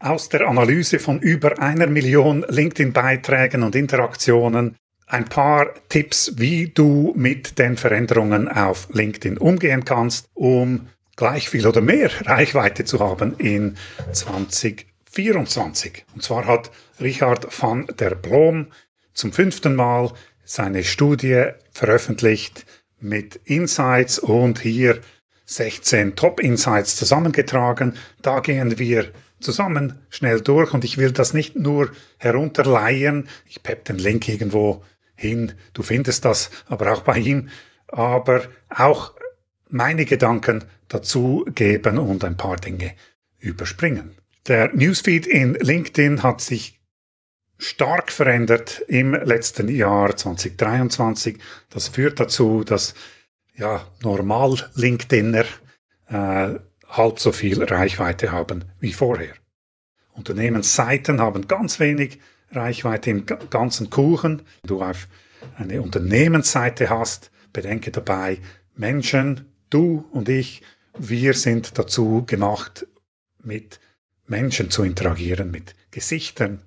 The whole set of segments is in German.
Aus der Analyse von über einer Million LinkedIn-Beiträgen und Interaktionen ein paar Tipps, wie du mit den Veränderungen auf LinkedIn umgehen kannst, um gleich viel oder mehr Reichweite zu haben in 2024. Und zwar hat Richard van der Blom zum fünften Mal seine Studie veröffentlicht mit Insights und hier 16 Top Insights zusammengetragen. Da gehen wir zusammen schnell durch und ich will das nicht nur herunterleiern. Ich pepp den Link irgendwo hin. Du findest das aber auch bei ihm. Aber auch meine Gedanken dazu geben und ein paar Dinge überspringen. Der Newsfeed in LinkedIn hat sich stark verändert im letzten Jahr 2023. Das führt dazu, dass ja, normal LinkedIner äh, halb so viel Reichweite haben wie vorher. Unternehmensseiten haben ganz wenig Reichweite im ganzen Kuchen. Wenn Du auf eine Unternehmensseite hast, bedenke dabei, Menschen, du und ich, wir sind dazu gemacht, mit Menschen zu interagieren, mit Gesichtern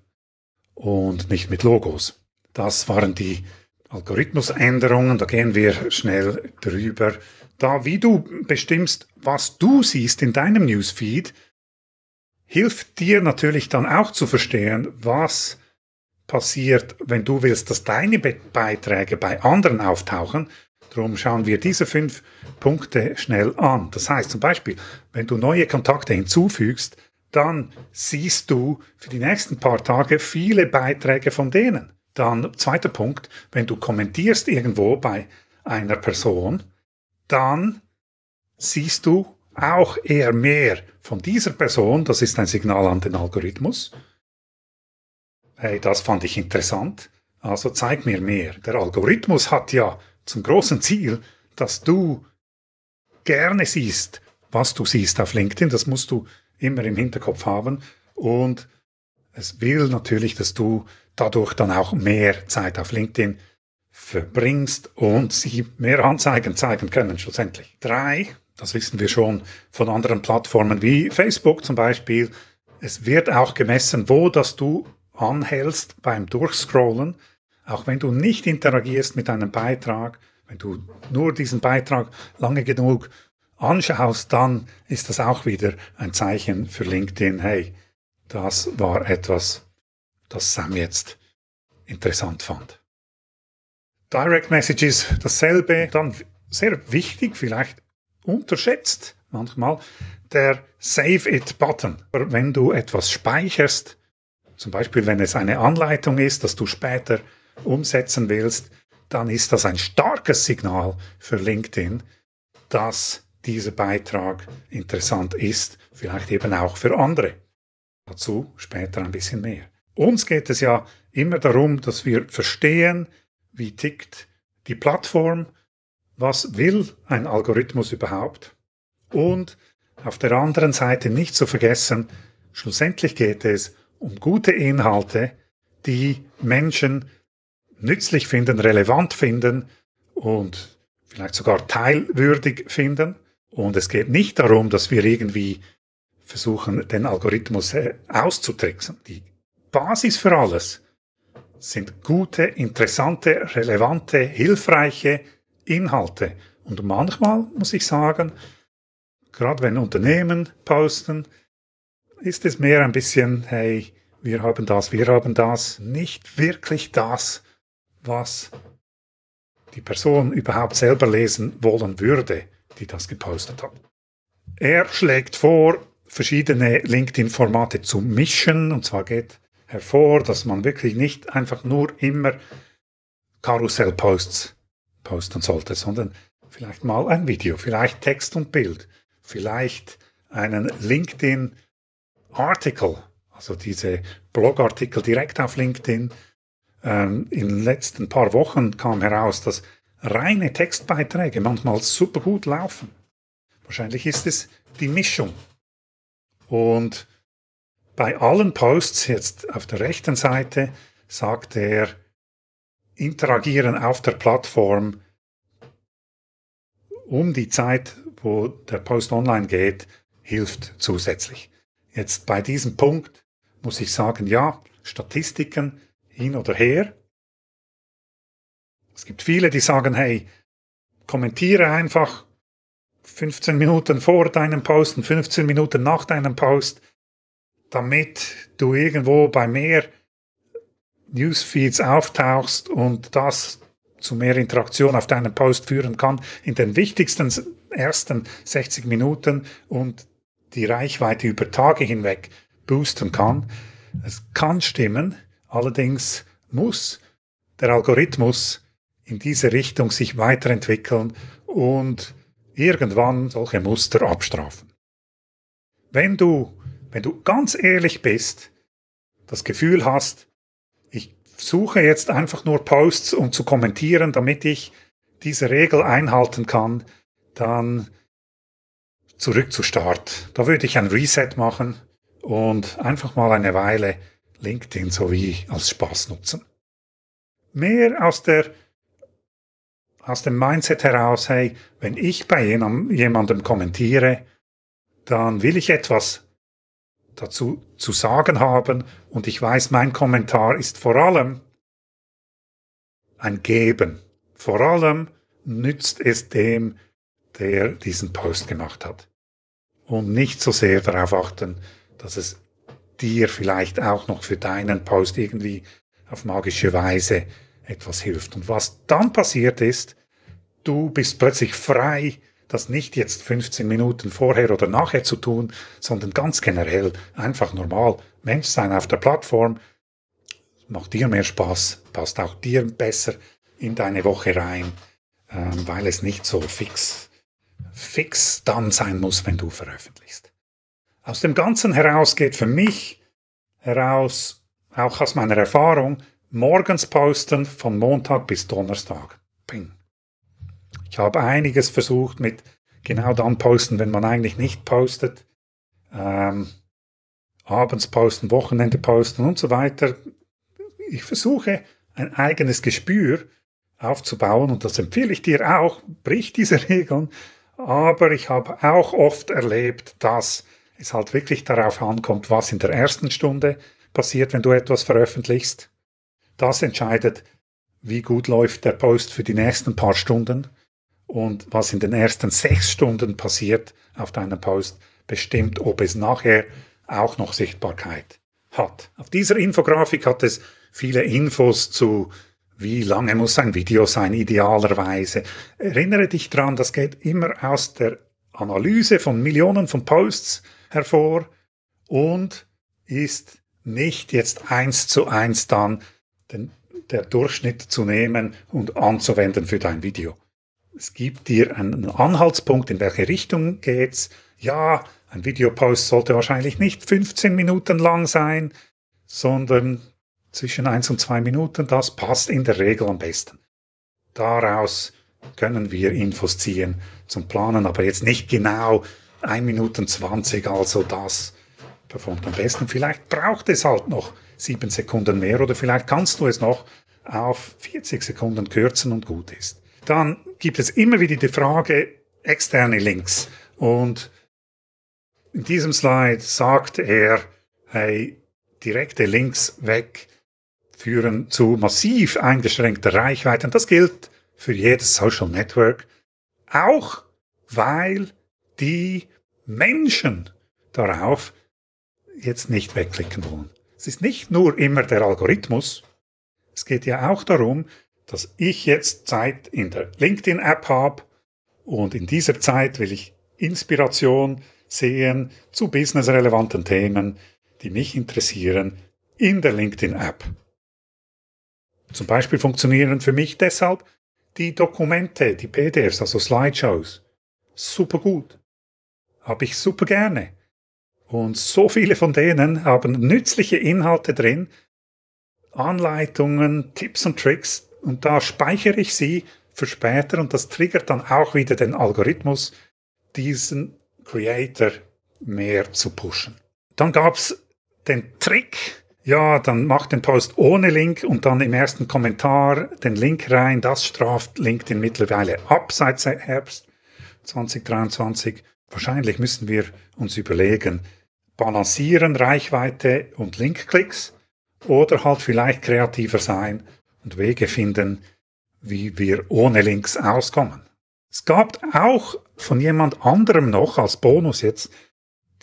und nicht mit Logos. Das waren die Algorithmusänderungen, da gehen wir schnell drüber. Da, wie du bestimmst, was du siehst in deinem Newsfeed, hilft dir natürlich dann auch zu verstehen, was passiert, wenn du willst, dass deine Be Beiträge bei anderen auftauchen. Darum schauen wir diese fünf Punkte schnell an. Das heißt zum Beispiel, wenn du neue Kontakte hinzufügst, dann siehst du für die nächsten paar Tage viele Beiträge von denen. Dann zweiter Punkt, wenn du kommentierst irgendwo bei einer Person, dann siehst du auch eher mehr von dieser Person, das ist ein Signal an den Algorithmus. Hey, das fand ich interessant, also zeig mir mehr. Der Algorithmus hat ja zum großen Ziel, dass du gerne siehst, was du siehst auf LinkedIn, das musst du immer im Hinterkopf haben und es will natürlich, dass du dadurch dann auch mehr Zeit auf LinkedIn verbringst und sie mehr Anzeigen zeigen können schlussendlich. Drei, das wissen wir schon von anderen Plattformen wie Facebook zum Beispiel, es wird auch gemessen, wo das du anhältst beim Durchscrollen, auch wenn du nicht interagierst mit einem Beitrag, wenn du nur diesen Beitrag lange genug anschaust, dann ist das auch wieder ein Zeichen für LinkedIn, hey, das war etwas, das Sam jetzt interessant fand. Direct Messages dasselbe, dann sehr wichtig, vielleicht unterschätzt manchmal, der Save It Button. Wenn du etwas speicherst, zum Beispiel wenn es eine Anleitung ist, dass du später umsetzen willst, dann ist das ein starkes Signal für LinkedIn, dass dieser Beitrag interessant ist, vielleicht eben auch für andere. Dazu später ein bisschen mehr. Uns geht es ja immer darum, dass wir verstehen, wie tickt die Plattform, was will ein Algorithmus überhaupt und auf der anderen Seite nicht zu vergessen, schlussendlich geht es um gute Inhalte, die Menschen nützlich finden, relevant finden und vielleicht sogar teilwürdig finden. Und es geht nicht darum, dass wir irgendwie versuchen, den Algorithmus äh, auszutricksen. Die Basis für alles sind gute, interessante, relevante, hilfreiche Inhalte. Und manchmal muss ich sagen, gerade wenn Unternehmen posten, ist es mehr ein bisschen, hey, wir haben das, wir haben das, nicht wirklich das, was die Person überhaupt selber lesen wollen würde, die das gepostet hat. Er schlägt vor, verschiedene LinkedIn-Formate zu mischen, und zwar geht hervor, dass man wirklich nicht einfach nur immer Karussell-Posts posten sollte, sondern vielleicht mal ein Video, vielleicht Text und Bild, vielleicht einen LinkedIn-Artikel, also diese Blogartikel direkt auf LinkedIn. Ähm, in den letzten paar Wochen kam heraus, dass reine Textbeiträge manchmal super gut laufen. Wahrscheinlich ist es die Mischung. Und bei allen Posts jetzt auf der rechten Seite sagt er, interagieren auf der Plattform um die Zeit, wo der Post online geht, hilft zusätzlich. Jetzt bei diesem Punkt muss ich sagen, ja, Statistiken hin oder her. Es gibt viele, die sagen, hey, kommentiere einfach 15 Minuten vor deinem Post und 15 Minuten nach deinem Post damit du irgendwo bei mehr Newsfeeds auftauchst und das zu mehr Interaktion auf deinen Post führen kann in den wichtigsten ersten 60 Minuten und die Reichweite über Tage hinweg boosten kann. Es kann stimmen, allerdings muss der Algorithmus in diese Richtung sich weiterentwickeln und irgendwann solche Muster abstrafen. Wenn du wenn du ganz ehrlich bist, das Gefühl hast, ich suche jetzt einfach nur Posts, um zu kommentieren, damit ich diese Regel einhalten kann, dann zurück zu Start. Da würde ich ein Reset machen und einfach mal eine Weile LinkedIn sowie als Spaß nutzen. Mehr aus der aus dem Mindset heraus, hey, wenn ich bei jemandem kommentiere, dann will ich etwas dazu zu sagen haben. Und ich weiß, mein Kommentar ist vor allem ein Geben. Vor allem nützt es dem, der diesen Post gemacht hat. Und nicht so sehr darauf achten, dass es dir vielleicht auch noch für deinen Post irgendwie auf magische Weise etwas hilft. Und was dann passiert ist, du bist plötzlich frei das nicht jetzt 15 Minuten vorher oder nachher zu tun, sondern ganz generell einfach normal Mensch sein auf der Plattform. Macht dir mehr Spaß, passt auch dir besser in deine Woche rein, ähm, weil es nicht so fix, fix dann sein muss, wenn du veröffentlichst. Aus dem Ganzen heraus geht für mich heraus, auch aus meiner Erfahrung, morgens posten von Montag bis Donnerstag. Ping. Ich habe einiges versucht mit genau dann posten, wenn man eigentlich nicht postet. Ähm, abends posten, Wochenende posten und so weiter. Ich versuche ein eigenes Gespür aufzubauen und das empfehle ich dir auch, brich diese Regeln, aber ich habe auch oft erlebt, dass es halt wirklich darauf ankommt, was in der ersten Stunde passiert, wenn du etwas veröffentlichst. Das entscheidet, wie gut läuft der Post für die nächsten paar Stunden und was in den ersten sechs Stunden passiert auf deinem Post, bestimmt, ob es nachher auch noch Sichtbarkeit hat. Auf dieser Infografik hat es viele Infos zu, wie lange muss ein Video sein, idealerweise. Erinnere dich dran, das geht immer aus der Analyse von Millionen von Posts hervor und ist nicht jetzt eins zu eins dann den, der Durchschnitt zu nehmen und anzuwenden für dein Video es gibt dir einen Anhaltspunkt, in welche Richtung geht's. Ja, ein Videopost sollte wahrscheinlich nicht 15 Minuten lang sein, sondern zwischen 1 und 2 Minuten. Das passt in der Regel am besten. Daraus können wir Infos ziehen zum Planen, aber jetzt nicht genau 1 Minuten 20, also das performt am besten. Vielleicht braucht es halt noch 7 Sekunden mehr oder vielleicht kannst du es noch auf 40 Sekunden kürzen und gut ist. Dann gibt es immer wieder die Frage externe Links. Und in diesem Slide sagt er, hey, direkte Links weg führen zu massiv eingeschränkter Reichweite. Und das gilt für jedes Social Network. Auch weil die Menschen darauf jetzt nicht wegklicken wollen. Es ist nicht nur immer der Algorithmus. Es geht ja auch darum, dass ich jetzt Zeit in der LinkedIn-App habe und in dieser Zeit will ich Inspiration sehen zu businessrelevanten Themen, die mich interessieren, in der LinkedIn-App. Zum Beispiel funktionieren für mich deshalb die Dokumente, die PDFs, also Slideshows. Super gut. Habe ich super gerne. Und so viele von denen haben nützliche Inhalte drin, Anleitungen, Tipps und Tricks, und da speichere ich sie für später und das triggert dann auch wieder den Algorithmus, diesen Creator mehr zu pushen. Dann gab es den Trick, ja, dann mach den Post ohne Link und dann im ersten Kommentar den Link rein. Das straft LinkedIn mittlerweile ab seit Herbst 2023. Wahrscheinlich müssen wir uns überlegen, balancieren Reichweite und Linkklicks oder halt vielleicht kreativer sein und Wege finden, wie wir ohne Links auskommen. Es gab auch von jemand anderem noch als Bonus jetzt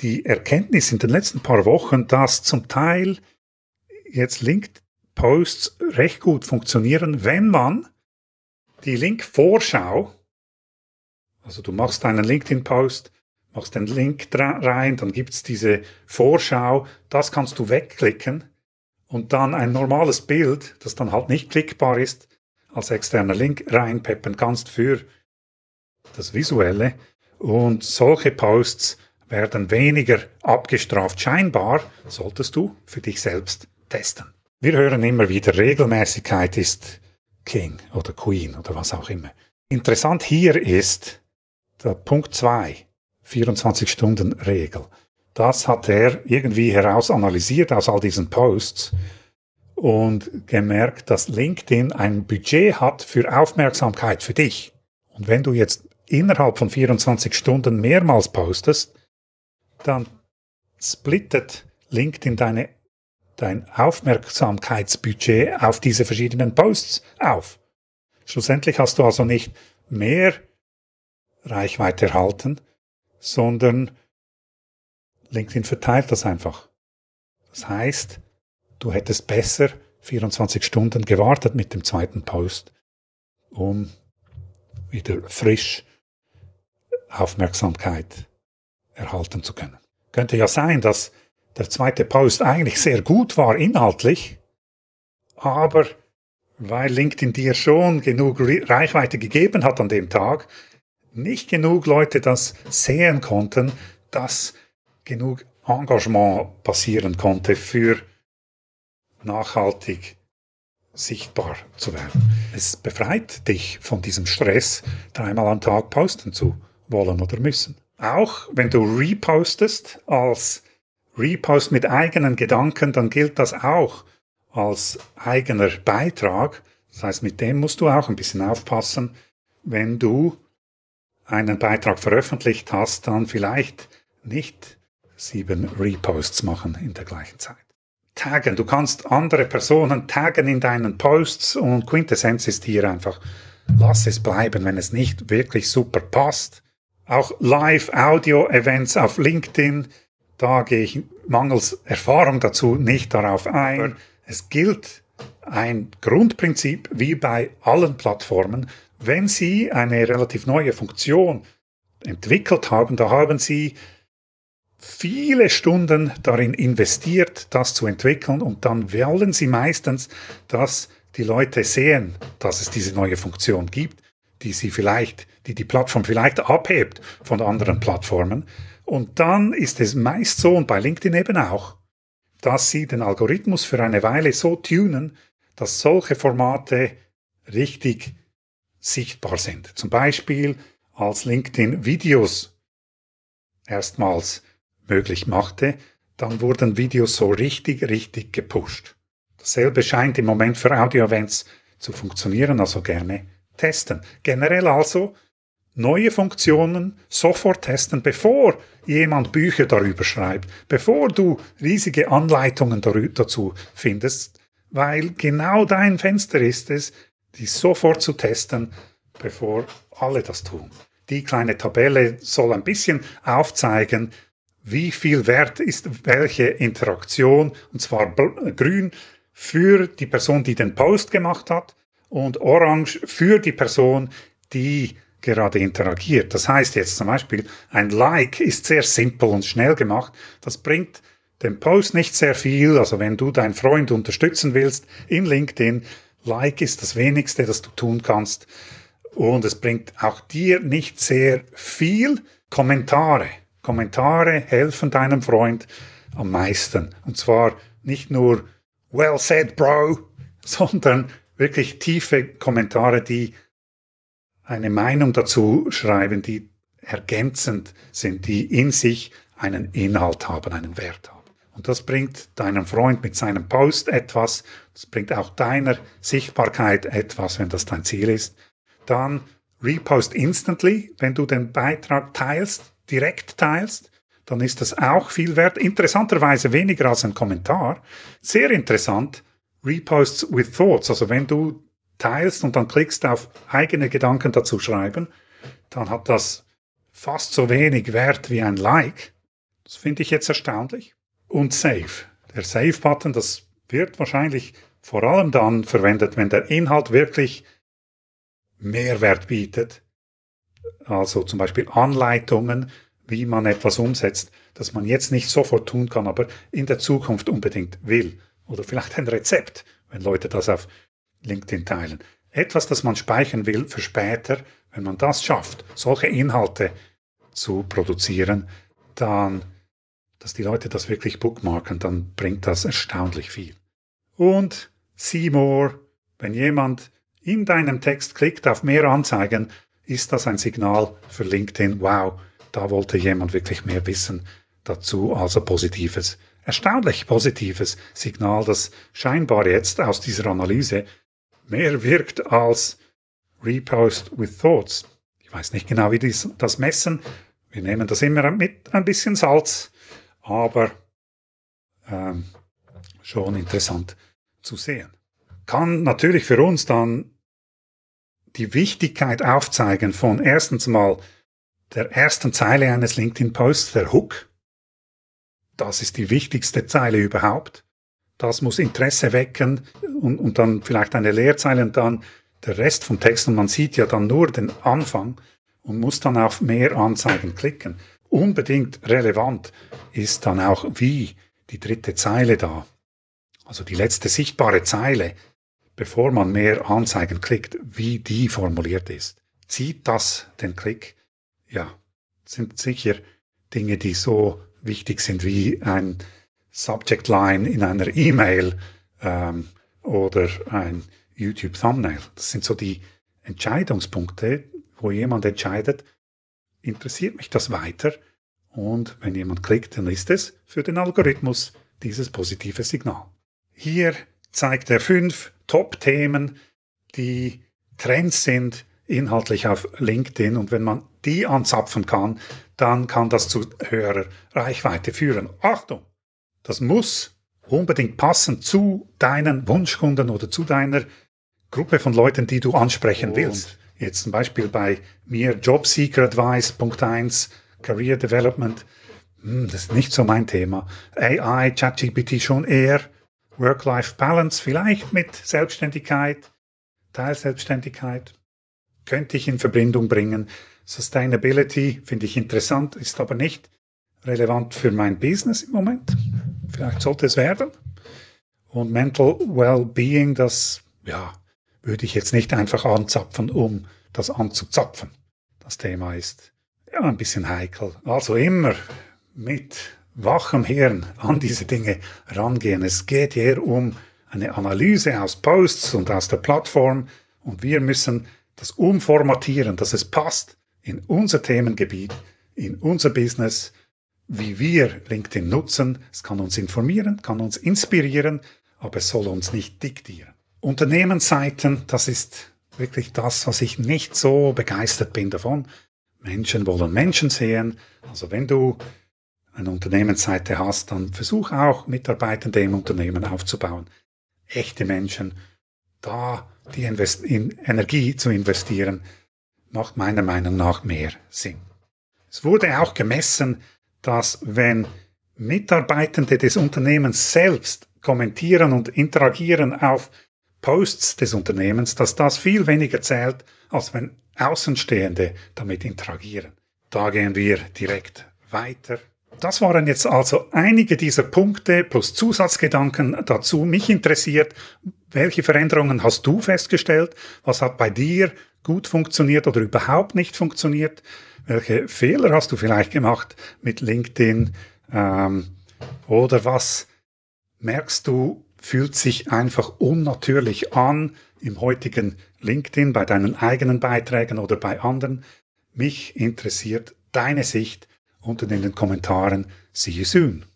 die Erkenntnis in den letzten paar Wochen, dass zum Teil jetzt Link-Posts recht gut funktionieren, wenn man die Link-Vorschau, also du machst einen LinkedIn-Post, machst den Link rein, dann gibt's diese Vorschau, das kannst du wegklicken und dann ein normales Bild, das dann halt nicht klickbar ist, als externer Link reinpeppen kannst für das Visuelle. Und solche Posts werden weniger abgestraft. Scheinbar solltest du für dich selbst testen. Wir hören immer wieder, Regelmäßigkeit ist King oder Queen oder was auch immer. Interessant hier ist der Punkt 2, 24-Stunden-Regel. Das hat er irgendwie herausanalysiert aus all diesen Posts und gemerkt, dass LinkedIn ein Budget hat für Aufmerksamkeit für dich. Und wenn du jetzt innerhalb von 24 Stunden mehrmals postest, dann splittet LinkedIn deine, dein Aufmerksamkeitsbudget auf diese verschiedenen Posts auf. Schlussendlich hast du also nicht mehr Reichweite erhalten, sondern LinkedIn verteilt das einfach. Das heißt, du hättest besser 24 Stunden gewartet mit dem zweiten Post, um wieder frisch Aufmerksamkeit erhalten zu können. Könnte ja sein, dass der zweite Post eigentlich sehr gut war inhaltlich, aber weil LinkedIn dir schon genug Reichweite gegeben hat an dem Tag, nicht genug Leute das sehen konnten, dass genug Engagement passieren konnte für nachhaltig sichtbar zu werden. Es befreit dich von diesem Stress, dreimal am Tag posten zu wollen oder müssen. Auch wenn du repostest als Repost mit eigenen Gedanken, dann gilt das auch als eigener Beitrag. Das heißt, mit dem musst du auch ein bisschen aufpassen, wenn du einen Beitrag veröffentlicht hast, dann vielleicht nicht sieben Reposts machen in der gleichen Zeit. Taggen, du kannst andere Personen taggen in deinen Posts und Quintessenz ist hier einfach, lass es bleiben, wenn es nicht wirklich super passt. Auch Live-Audio-Events auf LinkedIn, da gehe ich mangels Erfahrung dazu nicht darauf ein. Es gilt ein Grundprinzip wie bei allen Plattformen. Wenn Sie eine relativ neue Funktion entwickelt haben, da haben Sie viele Stunden darin investiert, das zu entwickeln und dann wollen sie meistens, dass die Leute sehen, dass es diese neue Funktion gibt, die sie vielleicht, die die Plattform vielleicht abhebt von anderen Plattformen. Und dann ist es meist so und bei LinkedIn eben auch, dass sie den Algorithmus für eine Weile so tunen, dass solche Formate richtig sichtbar sind. Zum Beispiel als LinkedIn Videos erstmals möglich machte, dann wurden Videos so richtig, richtig gepusht. Dasselbe scheint im Moment für Audio-Events zu funktionieren, also gerne testen. Generell also neue Funktionen sofort testen, bevor jemand Bücher darüber schreibt, bevor du riesige Anleitungen dazu findest, weil genau dein Fenster ist es, die sofort zu testen, bevor alle das tun. Die kleine Tabelle soll ein bisschen aufzeigen, wie viel wert ist welche Interaktion, und zwar äh, grün für die Person, die den Post gemacht hat und orange für die Person, die gerade interagiert. Das heißt jetzt zum Beispiel, ein Like ist sehr simpel und schnell gemacht. Das bringt dem Post nicht sehr viel. Also wenn du deinen Freund unterstützen willst in LinkedIn, Like ist das wenigste, das du tun kannst. Und es bringt auch dir nicht sehr viel Kommentare. Kommentare helfen deinem Freund am meisten. Und zwar nicht nur well said, bro, sondern wirklich tiefe Kommentare, die eine Meinung dazu schreiben, die ergänzend sind, die in sich einen Inhalt haben, einen Wert haben. Und das bringt deinem Freund mit seinem Post etwas, das bringt auch deiner Sichtbarkeit etwas, wenn das dein Ziel ist. Dann repost instantly, wenn du den Beitrag teilst, direkt teilst, dann ist das auch viel wert. Interessanterweise weniger als ein Kommentar. Sehr interessant. Reposts with Thoughts. Also wenn du teilst und dann klickst auf eigene Gedanken dazu schreiben, dann hat das fast so wenig Wert wie ein Like. Das finde ich jetzt erstaunlich. Und Save. Der Save-Button, das wird wahrscheinlich vor allem dann verwendet, wenn der Inhalt wirklich Mehrwert bietet also zum Beispiel Anleitungen, wie man etwas umsetzt, das man jetzt nicht sofort tun kann, aber in der Zukunft unbedingt will. Oder vielleicht ein Rezept, wenn Leute das auf LinkedIn teilen. Etwas, das man speichern will für später, wenn man das schafft, solche Inhalte zu produzieren, dann, dass die Leute das wirklich bookmarken, dann bringt das erstaunlich viel. Und see more, wenn jemand in deinem Text klickt auf mehr Anzeigen, ist das ein Signal für LinkedIn, wow, da wollte jemand wirklich mehr wissen dazu, also positives, erstaunlich positives Signal, das scheinbar jetzt aus dieser Analyse mehr wirkt als Repost with Thoughts. Ich weiß nicht genau, wie die das messen. Wir nehmen das immer mit ein bisschen Salz, aber ähm, schon interessant zu sehen. Kann natürlich für uns dann die Wichtigkeit aufzeigen von erstens mal der ersten Zeile eines LinkedIn-Posts, der Hook. Das ist die wichtigste Zeile überhaupt. Das muss Interesse wecken und, und dann vielleicht eine Leerzeile und dann der Rest vom Text. Und man sieht ja dann nur den Anfang und muss dann auf mehr Anzeigen klicken. Unbedingt relevant ist dann auch wie die dritte Zeile da. Also die letzte sichtbare Zeile bevor man mehr Anzeigen klickt, wie die formuliert ist. Zieht das den Klick? Ja, sind sicher Dinge, die so wichtig sind wie ein Subject Line in einer E-Mail ähm, oder ein YouTube Thumbnail. Das sind so die Entscheidungspunkte, wo jemand entscheidet, interessiert mich das weiter? Und wenn jemand klickt, dann ist es für den Algorithmus dieses positive Signal. Hier zeigt er fünf Top-Themen, die Trends sind, inhaltlich auf LinkedIn. Und wenn man die anzapfen kann, dann kann das zu höherer Reichweite führen. Achtung, das muss unbedingt passen zu deinen Wunschkunden oder zu deiner Gruppe von Leuten, die du ansprechen oh, willst. Jetzt zum Beispiel bei mir Jobseeker Advice, Punkt 1, Career Development. Hm, das ist nicht so mein Thema. AI, ChatGPT schon eher. Work-Life-Balance vielleicht mit Selbstständigkeit, Teilselbstständigkeit, könnte ich in Verbindung bringen. Sustainability finde ich interessant, ist aber nicht relevant für mein Business im Moment. Vielleicht sollte es werden. Und Mental Well-Being, das ja, würde ich jetzt nicht einfach anzapfen, um das anzuzapfen. Das Thema ist ja ein bisschen heikel. Also immer mit wachem Hirn an diese Dinge rangehen. Es geht hier um eine Analyse aus Posts und aus der Plattform und wir müssen das umformatieren, dass es passt in unser Themengebiet, in unser Business, wie wir LinkedIn nutzen. Es kann uns informieren, kann uns inspirieren, aber es soll uns nicht diktieren. Unternehmensseiten, das ist wirklich das, was ich nicht so begeistert bin davon. Menschen wollen Menschen sehen. Also wenn du eine Unternehmensseite hast, dann versuch auch Mitarbeitende im Unternehmen aufzubauen. Echte Menschen, da die Invest in Energie zu investieren, macht meiner Meinung nach mehr Sinn. Es wurde auch gemessen, dass wenn Mitarbeitende des Unternehmens selbst kommentieren und interagieren auf Posts des Unternehmens, dass das viel weniger zählt, als wenn Außenstehende damit interagieren. Da gehen wir direkt weiter. Das waren jetzt also einige dieser Punkte plus Zusatzgedanken dazu. Mich interessiert, welche Veränderungen hast du festgestellt? Was hat bei dir gut funktioniert oder überhaupt nicht funktioniert? Welche Fehler hast du vielleicht gemacht mit LinkedIn? Ähm, oder was merkst du, fühlt sich einfach unnatürlich an im heutigen LinkedIn, bei deinen eigenen Beiträgen oder bei anderen? Mich interessiert deine Sicht unten in den Kommentaren. See you soon!